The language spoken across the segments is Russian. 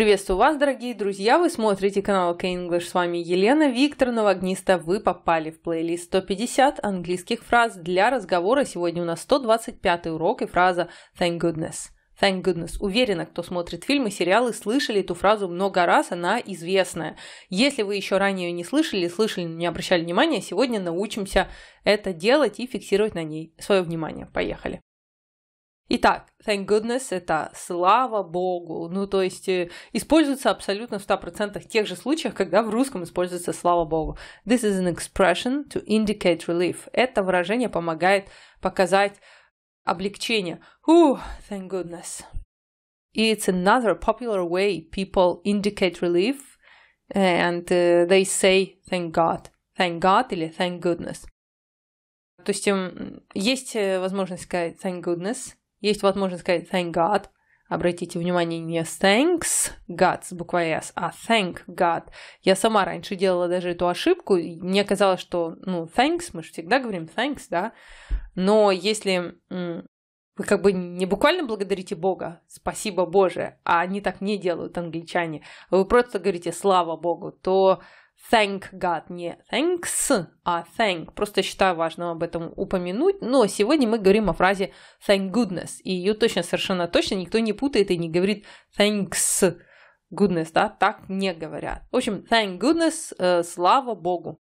Приветствую вас, дорогие друзья! Вы смотрите канал K-English, с вами Елена Виктор Новогниста. Вы попали в плейлист 150 английских фраз для разговора. Сегодня у нас 125 урок и фраза «Thank goodness». Thank goodness. Уверена, кто смотрит фильмы, сериалы, слышали эту фразу много раз, она известная. Если вы еще ранее ее не слышали, слышали, не обращали внимания, сегодня научимся это делать и фиксировать на ней свое внимание. Поехали. Итак, thank goodness – это слава богу. Ну, то есть э, используется абсолютно в 100% тех же случаях, когда в русском используется слава богу. This is an expression to indicate relief. Это выражение помогает показать облегчение. Ooh, thank goodness. It's another popular way people indicate relief and uh, they say thank God. Thank God или thank goodness. То есть эм, есть э, возможность сказать thank goodness – есть возможность сказать thank God. Обратите внимание, не thanks God с буквой S, а thank God. Я сама раньше делала даже эту ошибку. Мне казалось, что, ну, thanks, мы же всегда говорим thanks, да. Но если вы как бы не буквально благодарите Бога, спасибо Боже, а они так не делают, англичане, а вы просто говорите слава Богу, то thank God, не thanks, а thank. Просто считаю важным об этом упомянуть. Но сегодня мы говорим о фразе thank goodness, и ее точно, совершенно точно никто не путает и не говорит thanks goodness, да, так не говорят. В общем, thank goodness, э, слава богу.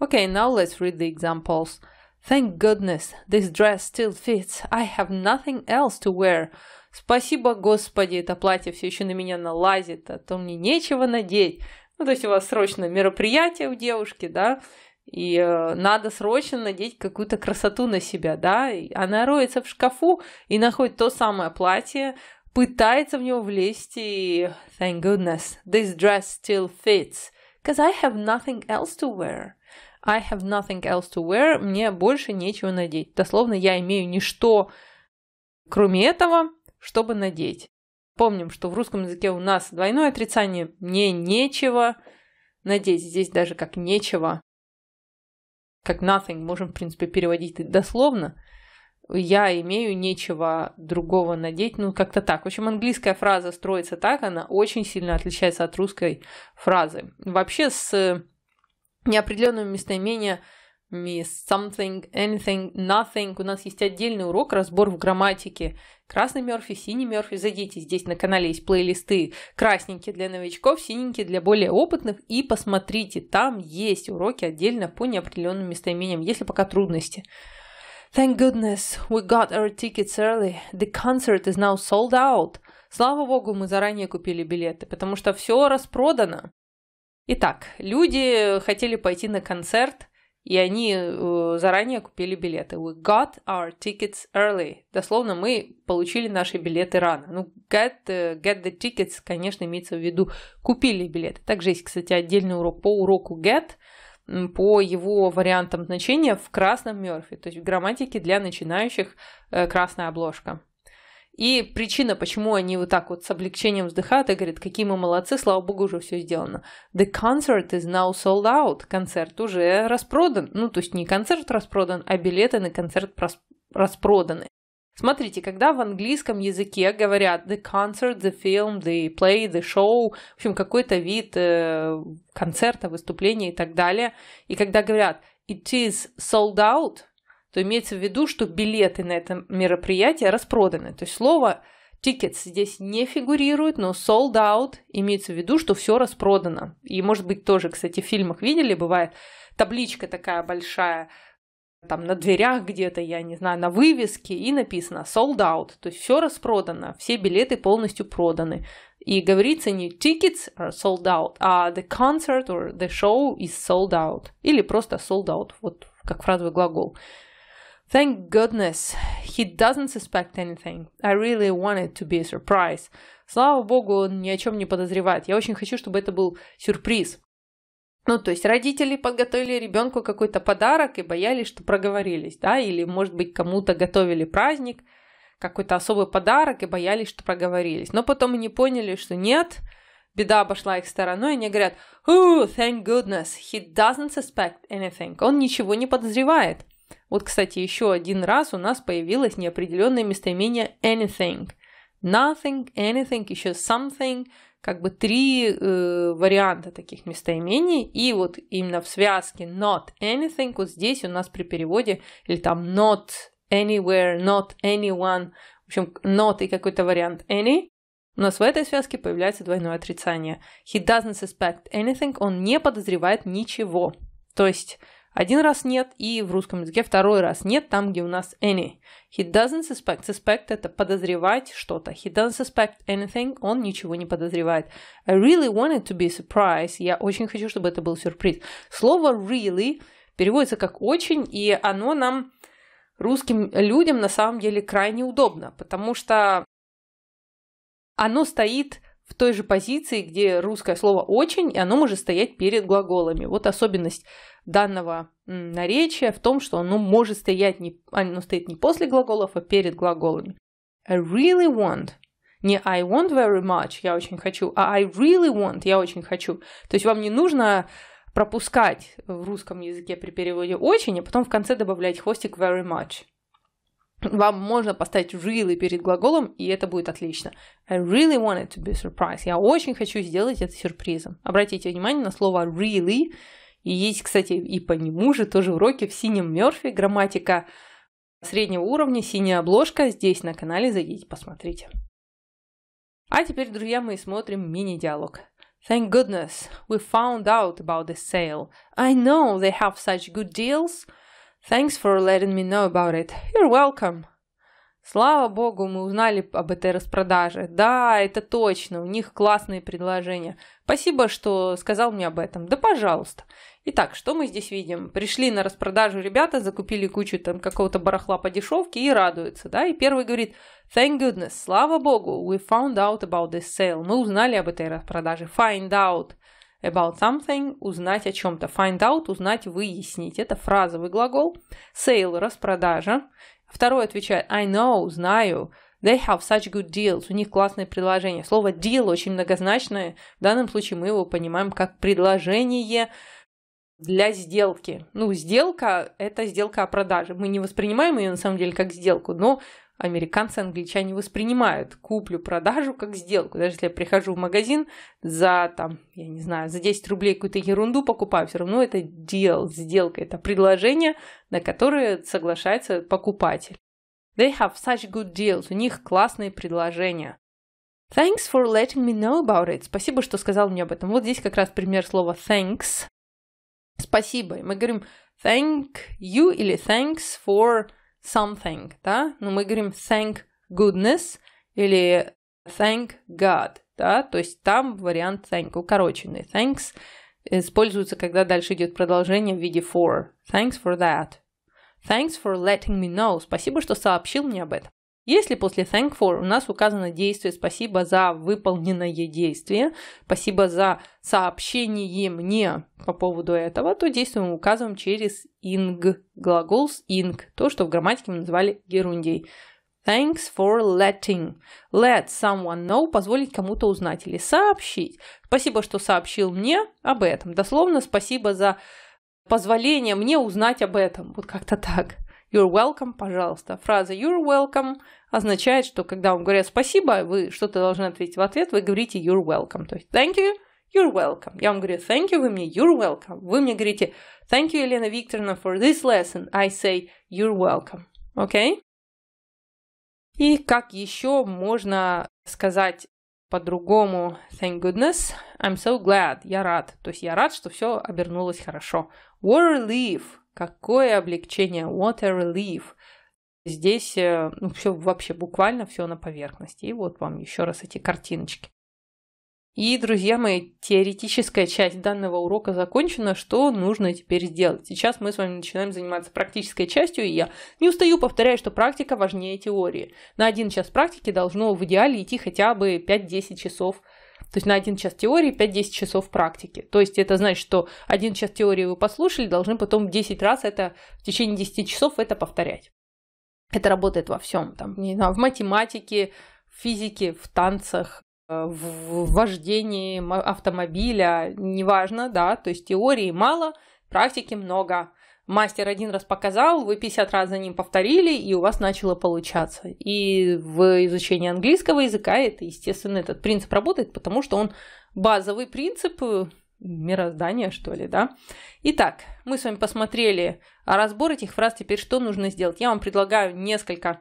Okay, now let's read the examples. Thank goodness, this dress still fits. I have nothing else to wear. Спасибо, Господи, это платье все еще на меня налазит, а то мне нечего надеть. Ну, то есть у вас срочно мероприятие у девушки, да, и э, надо срочно надеть какую-то красоту на себя, да. И она роется в шкафу и находит то самое платье, пытается в него влезть и... Thank goodness, this dress still fits, because I have nothing else to wear. I have nothing else to wear, мне больше нечего надеть. Дословно, я имею ничто, кроме этого, чтобы надеть. Помним, что в русском языке у нас двойное отрицание «мне нечего», надеть здесь даже как «нечего», как «nothing» можем, в принципе, переводить дословно. «Я имею нечего другого надеть», ну, как-то так. В общем, английская фраза строится так, она очень сильно отличается от русской фразы. Вообще с неопределенным местоимением. Miss Something, Anything, Nothing. У нас есть отдельный урок, разбор в грамматике. Красный Мерфи, синий Мерфи. Зайдите, здесь на канале есть плейлисты красненькие для новичков, синенькие для более опытных. И посмотрите, там есть уроки отдельно по неопределенным местоимениям, если пока трудности. Thank goodness we got our tickets early. The concert is now sold out. Слава богу, мы заранее купили билеты, потому что все распродано. Итак, люди хотели пойти на концерт – и они э, заранее купили билеты. We got our tickets early. Дословно, мы получили наши билеты рано. Ну, get, э, get the tickets, конечно, имеется в виду купили билеты. Также есть, кстати, отдельный урок по уроку get по его вариантам значения в красном Мерфи, то есть в грамматике для начинающих э, красная обложка. И причина, почему они вот так вот с облегчением вздыхают и говорят, какие мы молодцы, слава богу, уже все сделано. The concert is now sold out. Концерт уже распродан. Ну, то есть не концерт распродан, а билеты на концерт распроданы. Смотрите, когда в английском языке говорят the concert, the film, the play, the show, в общем, какой-то вид э, концерта, выступления и так далее, и когда говорят it is sold out, то имеется в виду, что билеты на это мероприятие распроданы. То есть слово Tickets здесь не фигурирует, но sold out имеется в виду, что все распродано. И, может быть, тоже, кстати, в фильмах видели, бывает табличка такая большая, там на дверях где-то, я не знаю, на вывеске, и написано sold out, то есть все распродано, все билеты полностью проданы. И говорится не tickets are sold out, а the concert or the show is sold out, или просто sold out, вот как фразовый глагол. Thank goodness he doesn't suspect anything. I really wanted to be a surprise. Слава богу, он ни о чем не подозревает. Я очень хочу, чтобы это был сюрприз. Ну, то есть родители подготовили ребенку какой-то подарок и боялись, что проговорились, да, или, может быть, кому-то готовили праздник, какой-то особый подарок и боялись, что проговорились. Но потом они поняли, что нет, беда обошла их стороной, и они говорят, "Oh, thank goodness, he doesn't suspect anything». Он ничего не подозревает. Вот, кстати, еще один раз у нас появилось неопределенное местоимение anything. Nothing, anything, еще something. Как бы три э, варианта таких местоимений. И вот именно в связке not anything, вот здесь у нас при переводе, или там not anywhere, not anyone, в общем, not и какой-то вариант any, у нас в этой связке появляется двойное отрицание. He doesn't suspect anything, он не подозревает ничего. То есть один раз нет, и в русском языке второй раз нет, там, где у нас any. He doesn't suspect. Suspect – это подозревать что-то. He doesn't suspect anything. Он ничего не подозревает. I really wanted to be surprised. Я очень хочу, чтобы это был сюрприз. Слово really переводится как «очень», и оно нам, русским людям, на самом деле крайне удобно, потому что оно стоит в той же позиции, где русское слово «очень», и оно может стоять перед глаголами. Вот особенность данного наречия в том, что оно может стоять не, а, оно стоит не после глаголов, а перед глаголами. I really want. Не I want very much, я очень хочу, а I really want, я очень хочу. То есть вам не нужно пропускать в русском языке при переводе очень, а потом в конце добавлять хвостик very much вам можно поставить really перед глаголом, и это будет отлично. I really want it to be a surprise. Я очень хочу сделать это сюрпризом. Обратите внимание на слово really. И есть, кстати, и по нему же тоже уроки в синем Мерфи, грамматика среднего уровня, синяя обложка. Здесь на канале зайдите, посмотрите. А теперь, друзья, мы смотрим мини-диалог. Thank goodness we found out about the sale. I know they have such good deals. Thanks for letting me know about it. You're welcome. Слава богу, мы узнали об этой распродаже. Да, это точно, у них классные предложения. Спасибо, что сказал мне об этом. Да пожалуйста. Итак, что мы здесь видим? Пришли на распродажу ребята, закупили кучу там какого-то барахла по дешевке и радуются, да? И первый говорит, thank goodness, слава богу, we found out about this sale. Мы узнали об этой распродаже. Find out about something – узнать о чем-то. Find out – узнать, выяснить. Это фразовый глагол. Sale – распродажа. Второй отвечает I know – знаю. They have such good deals. У них классное предложение. Слово deal очень многозначное. В данном случае мы его понимаем как предложение для сделки. Ну, сделка – это сделка о продаже. Мы не воспринимаем ее на самом деле как сделку, но американцы, англичане воспринимают куплю-продажу как сделку. Даже если я прихожу в магазин за, там, я не знаю, за 10 рублей какую-то ерунду покупаю, все равно это дел, сделка, это предложение, на которое соглашается покупатель. They have such good deals. У них классные предложения. Thanks for letting me know about it. Спасибо, что сказал мне об этом. Вот здесь как раз пример слова thanks. Спасибо. И мы говорим thank you или thanks for something, да, но ну, мы говорим thank goodness или thank God, да, то есть там вариант thank укороченный. Thanks используется, когда дальше идет продолжение в виде for. Thanks for that. Thanks for letting me know. Спасибо, что сообщил мне об этом. Если после thank for у нас указано действие «спасибо за выполненное действие», «спасибо за сообщение мне» по поводу этого, то действие мы указываем через ing, глагол с ing, то, что в грамматике мы называли ерундей. Thanks for letting. Let someone know – позволить кому-то узнать или сообщить. Спасибо, что сообщил мне об этом. Дословно, спасибо за позволение мне узнать об этом. Вот как-то так. You're welcome, пожалуйста. Фраза you're welcome означает, что когда вам говорят спасибо, вы что-то должны ответить в ответ, вы говорите you're welcome. То есть thank you, you're welcome. Я вам говорю thank you, вы мне you're welcome. Вы мне говорите thank you, Елена Викторовна, for this lesson. I say you're welcome. Окей? Okay? И как еще можно сказать по-другому thank goodness, I'm so glad, я рад. То есть я рад, что все обернулось хорошо. What a relief, Какое облегчение, what a relief. Здесь э, ну, все вообще буквально все на поверхности. И вот вам еще раз эти картиночки. И, друзья мои, теоретическая часть данного урока закончена. Что нужно теперь сделать? Сейчас мы с вами начинаем заниматься практической частью, и я не устаю повторять, что практика важнее теории. На один час практики должно в идеале идти хотя бы 5-10 часов то есть на один час теории 5-10 часов практики. То есть это значит, что один час теории вы послушали, должны потом 10 раз это в течение 10 часов это повторять. Это работает во всем, там, не знаю, в математике, в физике, в танцах, э, в вождении автомобиля, неважно, да, то есть теории мало, практики много мастер один раз показал, вы 50 раз за ним повторили, и у вас начало получаться. И в изучении английского языка это, естественно, этот принцип работает, потому что он базовый принцип э, мироздания, что ли, да? Итак, мы с вами посмотрели разбор этих фраз, теперь что нужно сделать. Я вам предлагаю несколько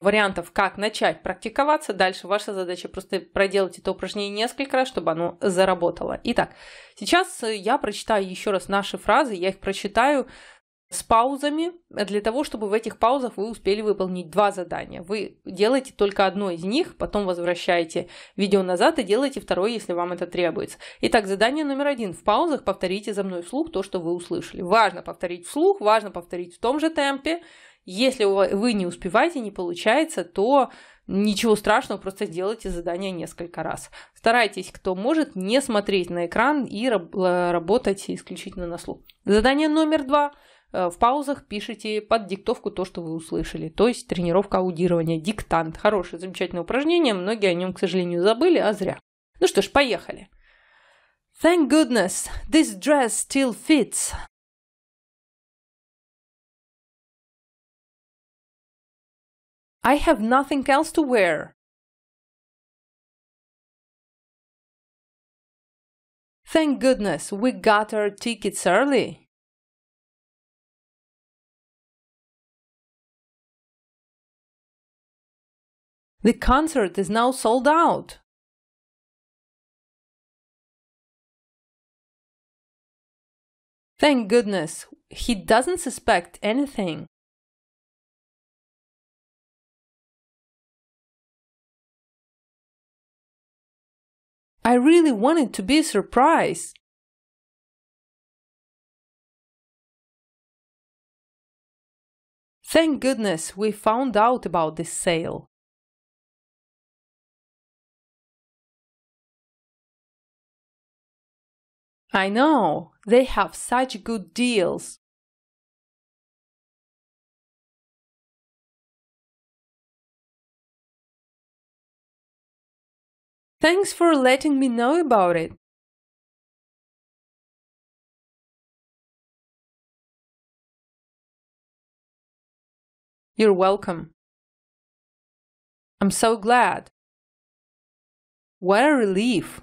вариантов, как начать практиковаться. Дальше ваша задача просто проделать это упражнение несколько раз, чтобы оно заработало. Итак, сейчас э, я прочитаю еще раз наши фразы, я их прочитаю с паузами, э, для того, чтобы в этих паузах вы успели выполнить два задания. Вы делаете только одно из них, потом возвращаете видео назад и делаете второе, если вам это требуется. Итак, задание номер один. В паузах повторите за мной вслух то, что вы услышали. Важно повторить вслух, важно повторить в том же темпе, если вы не успеваете, не получается, то Ничего страшного, просто сделайте задание несколько раз. Старайтесь, кто может, не смотреть на экран и э, работать исключительно на слух. Задание номер два. Э, в паузах пишите под диктовку то, что вы услышали. То есть тренировка аудирования, диктант. Хорошее, замечательное упражнение. Многие о нем, к сожалению, забыли, а зря. Ну что ж, поехали. Thank goodness, this dress still fits. I have nothing else to wear. Thank goodness we got our tickets early. The concert is now sold out. Thank goodness he doesn't suspect anything. I really wanted to be surprised. Thank goodness we found out about this sale. I know, they have such good deals. Thanks for letting me know about it. You're welcome. I'm so glad. What a relief!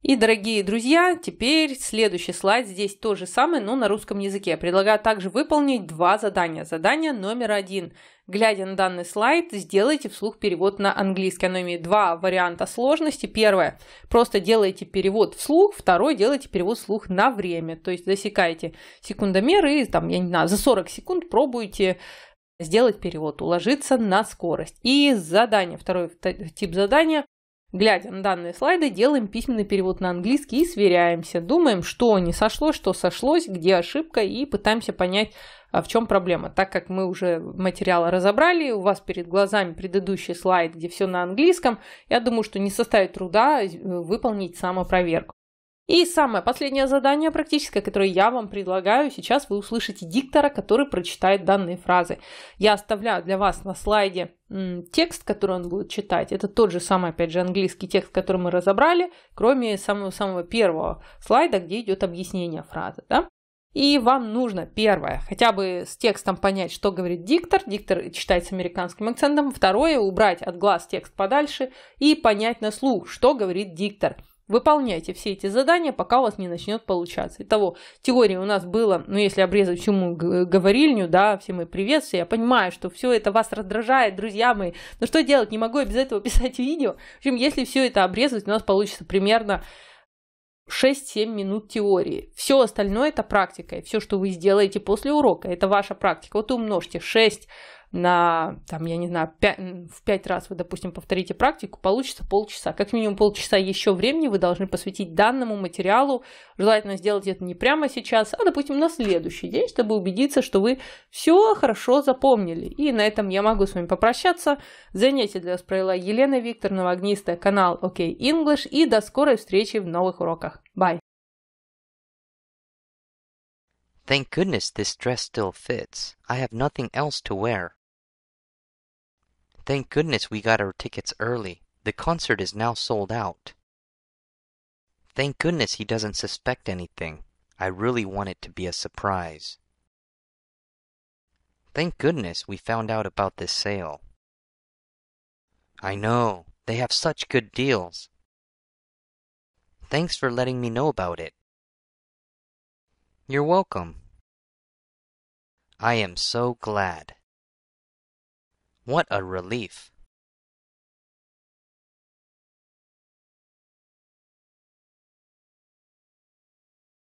И, дорогие друзья, теперь следующий слайд здесь то же самое, но на русском языке. Предлагаю также выполнить два задания. Задание номер один. Глядя на данный слайд, сделайте вслух перевод на английский. Оно имеет два варианта сложности. Первое, просто делайте перевод вслух. Второе, делайте перевод вслух на время. То есть засекайте секундомеры и, там, я не знаю, за 40 секунд пробуйте сделать перевод, уложиться на скорость. И задание, второй тип задания, Глядя на данные слайды, делаем письменный перевод на английский и сверяемся. Думаем, что не сошло, что сошлось, где ошибка и пытаемся понять, а, в чем проблема. Так как мы уже материал разобрали, у вас перед глазами предыдущий слайд, где все на английском, я думаю, что не составит труда э, выполнить самопроверку. И самое последнее задание практическое, которое я вам предлагаю, сейчас вы услышите диктора, который прочитает данные фразы. Я оставляю для вас на слайде текст, который он будет читать. Это тот же самый, опять же, английский текст, который мы разобрали, кроме самого-самого первого слайда, где идет объяснение фразы. Да? И вам нужно, первое, хотя бы с текстом понять, что говорит диктор. Диктор читает с американским акцентом. Второе, убрать от глаз текст подальше и понять на слух, что говорит диктор. Выполняйте все эти задания, пока у вас не начнет получаться. Итого, теория у нас была, ну, если обрезать всю мою говорильню, да, все мои приветствия, я понимаю, что все это вас раздражает, друзья мои, но что делать, не могу я без этого писать видео. В общем, если все это обрезать, у нас получится примерно 6-7 минут теории. Все остальное это практика. И все, что вы сделаете после урока, это ваша практика. Вот умножьте 6 на, там, я не знаю, 5, в пять раз вы, допустим, повторите практику, получится полчаса. Как минимум полчаса еще времени вы должны посвятить данному материалу. Желательно сделать это не прямо сейчас, а, допустим, на следующий день, чтобы убедиться, что вы все хорошо запомнили. И на этом я могу с вами попрощаться. Занятие для вас провела Елена Викторовна, Вагнистая канал OK English. И до скорой встречи в новых уроках. Bye! Thank goodness this dress still fits. I have nothing else to wear. Thank goodness we got our tickets early. The concert is now sold out. Thank goodness he doesn't suspect anything. I really want it to be a surprise. Thank goodness we found out about this sale. I know, they have such good deals. Thanks for letting me know about it. You're welcome. I am so glad. What a relief!